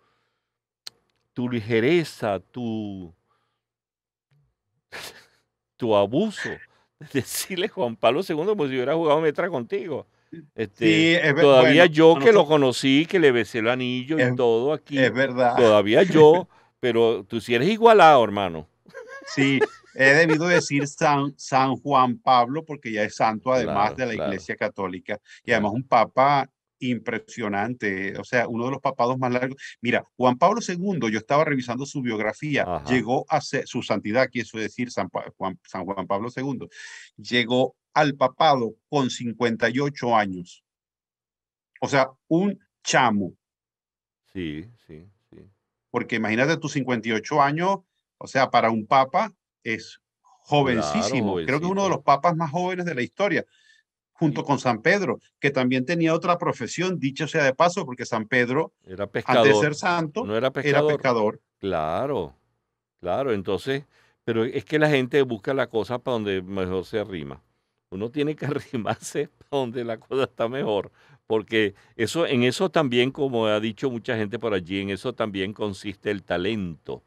tu ligereza, tu, tu abuso. Decirle Juan Pablo II pues si hubiera jugado metra contigo. Este, sí, todavía yo que lo conocí, que le besé el anillo y todo aquí. Es verdad. Todavía yo, pero tú sí eres igualado, hermano. Sí, He debido decir San, San Juan Pablo porque ya es santo además de la Iglesia Católica y además un papa impresionante, o sea, uno de los papados más largos. Mira, Juan Pablo II, yo estaba revisando su biografía, llegó a ser, su santidad, quiso decir San, Juan, San Juan Pablo II, llegó al papado con 58 años. O sea, un chamo. Sí, sí, sí. Porque imagínate tus 58 años, o sea, para un papa, es jovencísimo, creo que es uno de los papas más jóvenes de la historia, junto con San Pedro, que también tenía otra profesión, dicho sea de paso, porque San Pedro, era antes de ser santo, era pescador. Claro, claro, entonces, pero es que la gente busca la cosa para donde mejor se arrima. Uno tiene que arrimarse para donde la cosa está mejor, porque eso, en eso también, como ha dicho mucha gente por allí, en eso también consiste el talento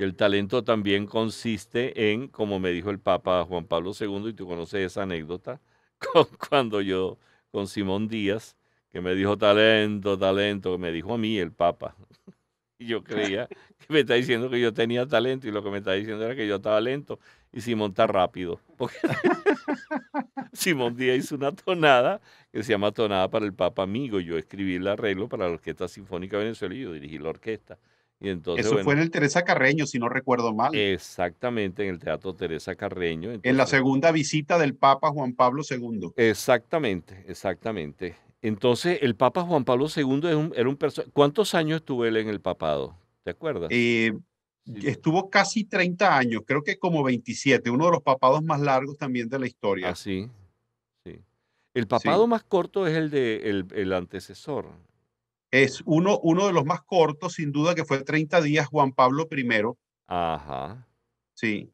que el talento también consiste en, como me dijo el Papa Juan Pablo II, y tú conoces esa anécdota, cuando yo con Simón Díaz, que me dijo talento, talento, que me dijo a mí el Papa. Y yo creía que me está diciendo que yo tenía talento y lo que me está diciendo era que yo estaba lento y Simón está rápido. Porque Simón Díaz hizo una tonada que se llama Tonada para el Papa Amigo. Yo escribí el arreglo para la Orquesta Sinfónica Venezuela y yo dirigí la orquesta. Eso fue en el Teresa Carreño, si no recuerdo mal. Exactamente, en el Teatro Teresa Carreño. en la segunda visita del Papa Juan Pablo II. Exactamente, exactamente. Entonces, el Papa Juan Pablo II era un ¿Cuántos años estuvo él en el papado? ¿Te acuerdas? Eh, estuvo casi 30 años, creo que como 27, uno de los papados más largos también de la historia. Ah, sí. El papado más corto es el de el antecesor, es uno, uno de los más cortos, sin duda, que fue 30 días Juan Pablo I. Ajá. Sí.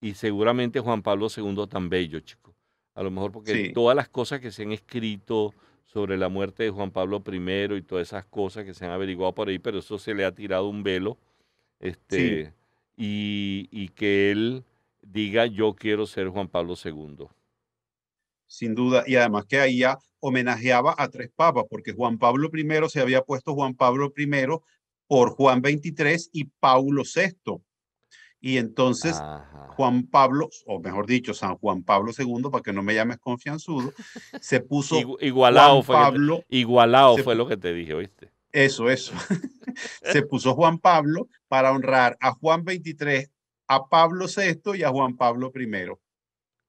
Y seguramente Juan Pablo II tan bello, chico. A lo mejor porque todas las cosas que se han escrito sobre la muerte de Juan Pablo I y todas esas cosas que se han averiguado por ahí, pero eso se le ha tirado un velo. Este, y, y que él diga, yo quiero ser Juan Pablo II sin duda, y además que ahí ya homenajeaba a tres papas, porque Juan Pablo I se había puesto Juan Pablo I por Juan XXIII y Paulo VI. Y entonces Juan Pablo, o mejor dicho, San Juan Pablo II, para que no me llames confianzudo, se puso igualado fue igualado fue lo que te dije, ¿oíste? Eso, eso. se puso Juan Pablo para honrar a Juan XXIII, a Pablo VI y a Juan Pablo I.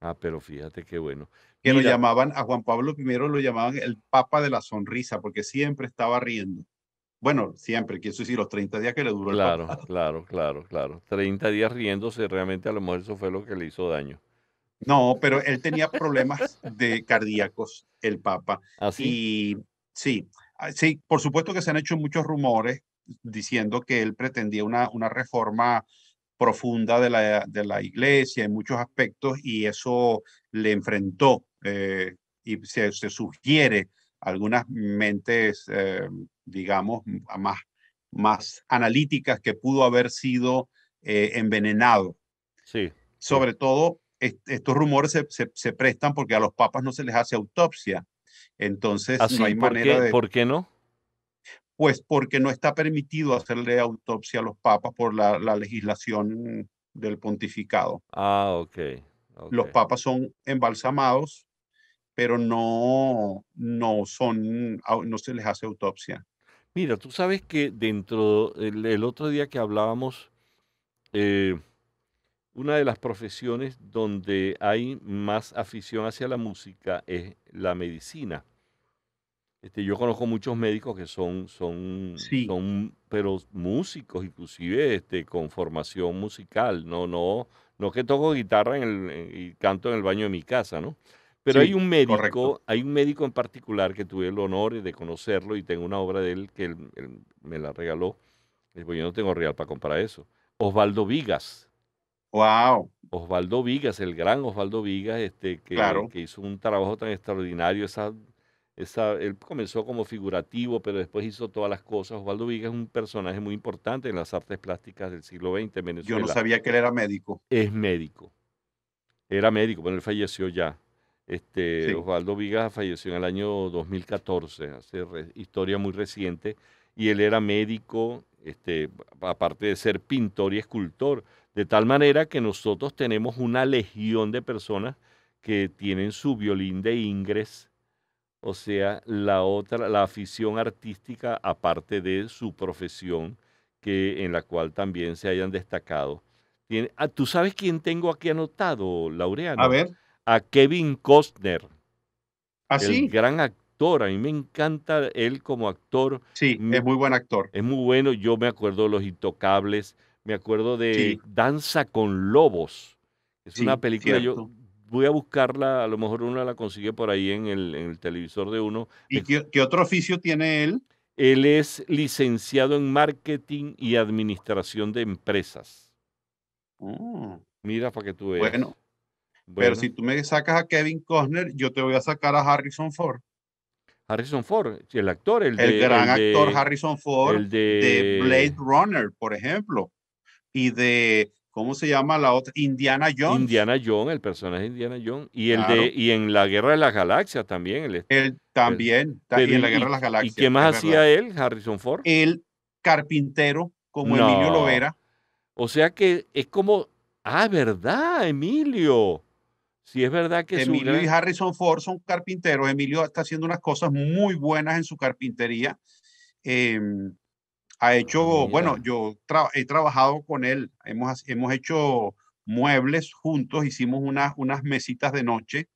Ah, pero fíjate qué bueno que lo llamaban a Juan Pablo I, lo llamaban el Papa de la Sonrisa, porque siempre estaba riendo. Bueno, siempre, quiero decir, los 30 días que le duró claro, papa. Claro, claro, claro, claro. 30 días riéndose, realmente a lo mejor eso fue lo que le hizo daño. No, pero él tenía problemas de cardíacos, el Papa. ¿Así? ¿Ah, sí, ah, sí, por supuesto que se han hecho muchos rumores diciendo que él pretendía una, una reforma profunda de la, de la iglesia en muchos aspectos y eso le enfrentó eh, y se, sugiere algunas mentes, eh, digamos, más, más analíticas que pudo haber sido eh, envenenado. Sí. Sobre todo, estos rumores se, prestan porque a los papas no se les hace autopsia. Entonces, ah, no hay manera de... ¿Por qué no? Pues porque no está permitido hacerle autopsia a los papas por la, legislación del pontificado. Ah, ok. Los papas son embalsamados pero no, no son, no se les hace autopsia. Mira, tú sabes que dentro, el, otro día que hablábamos, eh, una de las profesiones donde hay más afición hacia la música es la medicina. Este, yo conozco muchos médicos que son, son, son, pero músicos, inclusive este, con formación musical, no, no, no que toco guitarra en y canto en el baño de mi casa, ¿no? Pero hay un médico, hay un médico en particular que tuve el honor de conocerlo y tengo una obra de él que me la regaló. Pues yo no tengo real para comprar eso. Osvaldo Vigas. Wow. Osvaldo Vigas, el gran Osvaldo Vigas, este, que, que hizo un trabajo tan extraordinario. Esa, esa, él comenzó como figurativo, pero después hizo todas las cosas. Osvaldo Vigas es un personaje muy importante en las artes plásticas del siglo XX en Venezuela. Yo no sabía que él era médico. Es médico. Era médico, pero él falleció ya. Este, Osvaldo Vigas falleció en el año 2014, hace historia muy reciente, y él era médico, este, aparte de ser pintor y escultor, de tal manera que nosotros tenemos una legión de personas que tienen su violín de ingres, o sea, la otra, la afición artística aparte de su profesión, que, en la cual también se hayan destacado. Ah, ¿Tú sabes quién tengo aquí anotado, Laureano? A ver a Kevin Costner. así ¿Ah, El gran actor. A mí me encanta él como actor. Sí, es muy buen actor. Es muy bueno. Yo me acuerdo de Los Intocables. Me acuerdo de Danza con Lobos. Es una película. Yo voy a buscarla. A lo mejor una la consigue por ahí en el, televisor de uno. ¿Y qué, otro oficio tiene él? Él es licenciado en marketing y administración de empresas. Ah. Mira para que tú veas. Bueno, pero si tú me sacas a Kevin Costner, yo te voy a sacar a Harrison Ford. Harrison Ford, el actor, el, gran actor Harrison Ford, de... Blade Runner, por ejemplo, y de ¿cómo se llama la otra? Indiana Jones. Indiana Jones, el personaje de Indiana Jones y el de y en la Guerra de las Galaxias también también, también en la Guerra de las Galaxias. ¿Y qué más hacía él, Harrison Ford? El carpintero como Emilio Lovera. O sea que es como ah, verdad, Emilio. Si es verdad que Emilio y Harrison Ford son carpinteros. Emilio está haciendo unas cosas muy buenas en su carpintería. Em, ha hecho, bueno, yo he trabajado con él. Hemos, hemos hecho muebles juntos. Hicimos unas, unas mesitas de noche.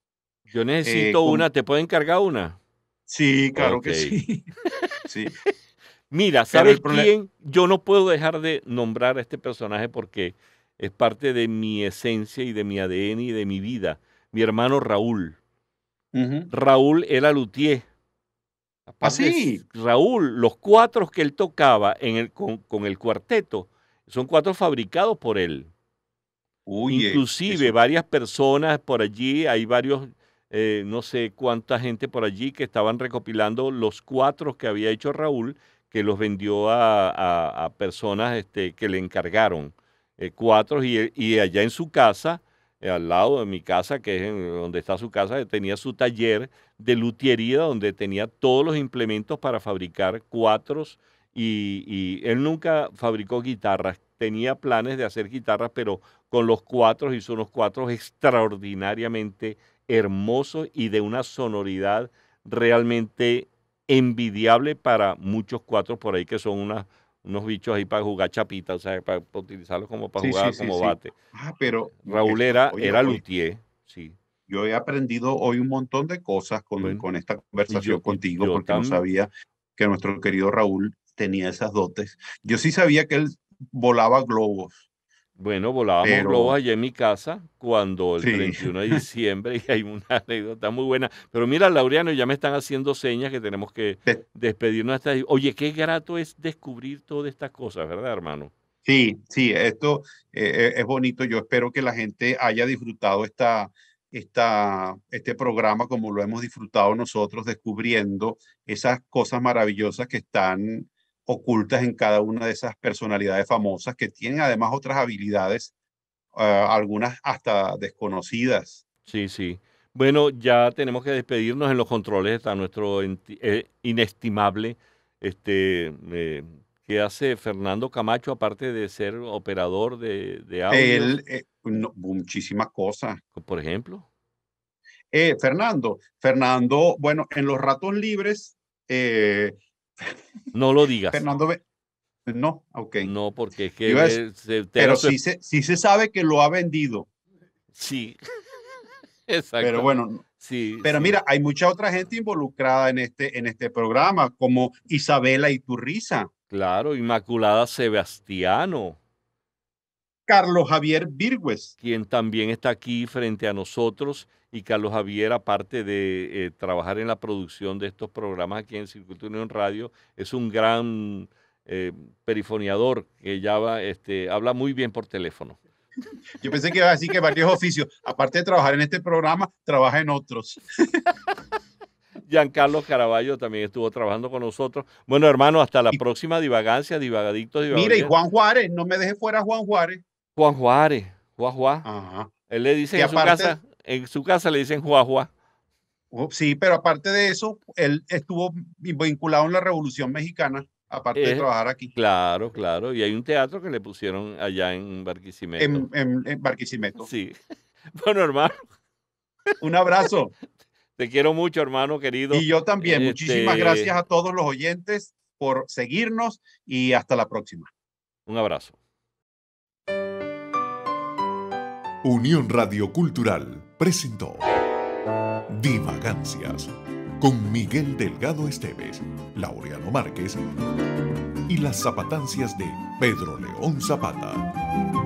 Yo necesito eh, una. ¿Te puedo encargar una? Sí, claro que sí. sí. Mira, ¿sabes quién? Yo no puedo dejar de nombrar a este personaje porque es parte de mi esencia y de mi ADN y de mi vida. Mi hermano Raúl. Raúl era luthier. Así. ¿Ah, Raúl, los cuatro que él tocaba con, el cuarteto son cuatro fabricados por él. Inclusive varias personas por allí, hay varios, eh, no sé cuánta gente por allí que estaban recopilando los cuatro que había hecho Raúl, que los vendió a, personas este, que le encargaron cuatros eh, cuatro y, allá en su casa, eh, al lado de mi casa, que es donde está su casa, tenía su taller de lutería donde tenía todos los implementos para fabricar cuatros y, y, él nunca fabricó guitarras, tenía planes de hacer guitarras, pero con los cuatros hizo unos cuatros extraordinariamente hermosos y de una sonoridad realmente envidiable para muchos cuatros por ahí que son unas unos bichos ahí para jugar chapitas o sea, para, utilizarlos como para jugar como bate. Ah, pero Raúl eh, era, era luthier, sí. Yo he aprendido hoy un montón de cosas con, con esta conversación contigo, porque no sabía que nuestro querido Raúl tenía esas dotes. Yo sí sabía que él volaba globos. Bueno, volábamos globos allá en mi casa cuando el 21 31 de diciembre y hay una anécdota muy buena. Pero mira, Laureano, ya me están haciendo señas que tenemos que despedirnos hasta ahí. Oye, qué grato es descubrir todas estas cosas, ¿verdad, hermano? Sí, sí, esto eh, eh, es bonito. Yo espero que la gente haya disfrutado esta, esta, este programa como lo hemos disfrutado nosotros, descubriendo esas cosas maravillosas que están ocultas en cada una de esas personalidades famosas que tienen además otras habilidades, ah, algunas hasta desconocidas. Sí, sí. Bueno, ya tenemos que despedirnos en los controles, a nuestro eh, inestimable, este, eh, hace Fernando Camacho, aparte de ser operador de, audio. Él, eh, muchísimas cosas. Por ejemplo. Fernando, Fernando, bueno, en los ratos libres, no lo digas. Fernando No, ok. No, porque que. pero sí se, sabe que lo ha vendido. Sí. Exacto. Pero bueno. Sí, pero mira, hay mucha otra gente involucrada en este, en este programa, como Isabela Iturriza. Claro, Inmaculada Sebastiano. Carlos Javier Virgües. Quien también está aquí frente a nosotros y Carlos Javier, aparte de eh, trabajar en la producción de estos programas aquí en Circuito Unión Radio, es un gran eh, perifoneador. Ella que va, este, habla muy bien por teléfono. Yo pensé que iba a decir que varios oficios, aparte de trabajar en este programa, trabaja en otros. Giancarlo Caraballo también estuvo trabajando con nosotros. Bueno, hermano, hasta la próxima divagancia, divagadicto. Mira, y Juan Juárez, no me deje fuera Juan Juárez. Juan Juárez, Juan Juárez. Él le dice que en casa, en su casa le dicen Juajua. Oh, sí, pero aparte de eso, él estuvo vinculado en la Revolución Mexicana, aparte de eh, trabajar aquí. Claro, claro. Y hay un teatro que le pusieron allá en Barquisimeto. En, Barquisimeto. Sí. Bueno, hermano. Un abrazo. Te quiero mucho, hermano querido. Y yo también. Este Muchísimas gracias a todos los oyentes por seguirnos y hasta la próxima. Un abrazo. Unión Radio Cultural presentó Divagancias con Miguel Delgado Esteves, Laureano Márquez y las zapatancias de Pedro León Zapata.